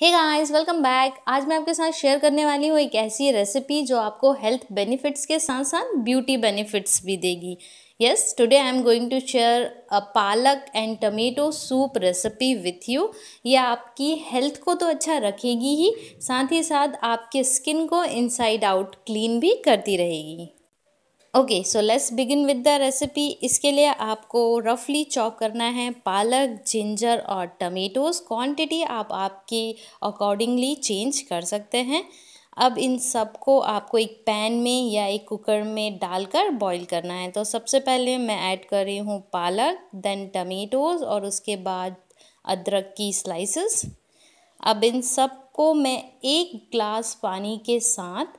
hey guys welcome back आज मैं आपके साथ शेयर करने वाली हूँ एक ऐसी रेसिपी जो आपको हेल्थ बेनिफिट्स के साथ साथ ब्यूटी बेनिफिट्स भी देगी yes today I am going to share a palak and tomato soup recipe with you ये आपकी हेल्थ को तो अच्छा रखेगी ही साथ ही साथ आपके स्किन को इनसाइड आउट क्लीन भी करती रहेगी okay so let's begin with the recipe इसके लिए आपको रफली चॉप करना है पालक जिंजर और टमेटोज़ क्वांटिटी आप आपके अकॉर्डिंगली चेंज कर सकते हैं अब इन सबको आपको एक पैन में या एक कुकर में डालकर बॉईल करना है तो सबसे पहले मैं ऐड कर रही हूँ पालक देन टमेटोज़ और उसके बाद अदरक की स्लाइसेस अब इन सबको मैं एक ग्लास पानी के साथ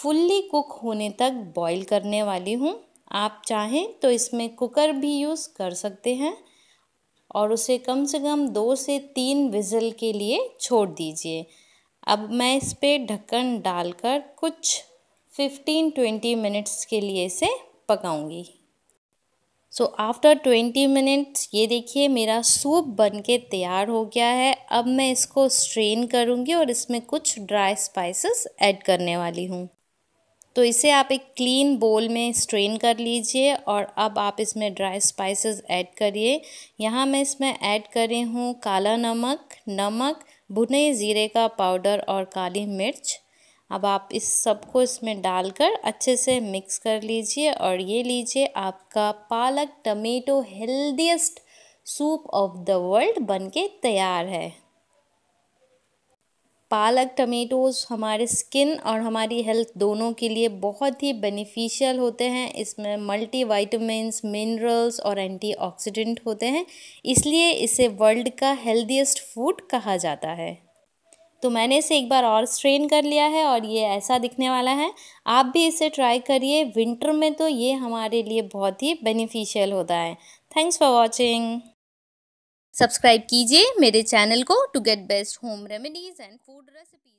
फुल्ली कुक होने तक बॉईल करने वाली हूँ आप चाहें तो इसमें कुकर भी यूज़ कर सकते हैं और उसे कम से कम दो से तीन विज़ल के लिए छोड़ दीजिए अब मैं इस पर ढक्कन डालकर कुछ फिफ्टीन ट्वेंटी मिनट्स के लिए इसे पकाऊंगी सो आफ्टर ट्वेंटी मिनट्स ये देखिए मेरा सूप बन के तैयार हो गया है अब मैं इसको स्ट्रेन करूँगी और इसमें कुछ ड्राई स्पाइसेस ऐड करने वाली हूँ तो इसे आप एक क्लीन बोल में स्ट्रेन कर लीजिए और अब आप इसमें ड्राई स्पाइसेस ऐड करिए यहाँ मैं इसमें ऐड करी हूँ काला नमक नमक भुने ज़ीरे का पाउडर और काली मिर्च अब आप इस सबको इसमें डालकर अच्छे से मिक्स कर लीजिए और ये लीजिए आपका पालक tomato healthiest soup of the world बनके तैयार है पालक टमेटोज़ हमारे स्किन और हमारी हेल्थ दोनों के लिए बहुत ही बेनिफिशियल होते हैं इसमें मल्टी वाइटमिनस मिनरल्स और एंटीऑक्सीडेंट होते हैं इसलिए इसे वर्ल्ड का हेल्दीस्ट फूड कहा जाता है तो मैंने इसे एक बार और स्ट्रेन कर लिया है और ये ऐसा दिखने वाला है आप भी इसे ट्राई करिए विंटर में तो ये हमारे लिए बहुत ही बेनिफिशियल होता है थैंक्स फॉर वॉचिंग सब्सक्राइब कीजिए मेरे चैनल को to get best home remedies and food recipe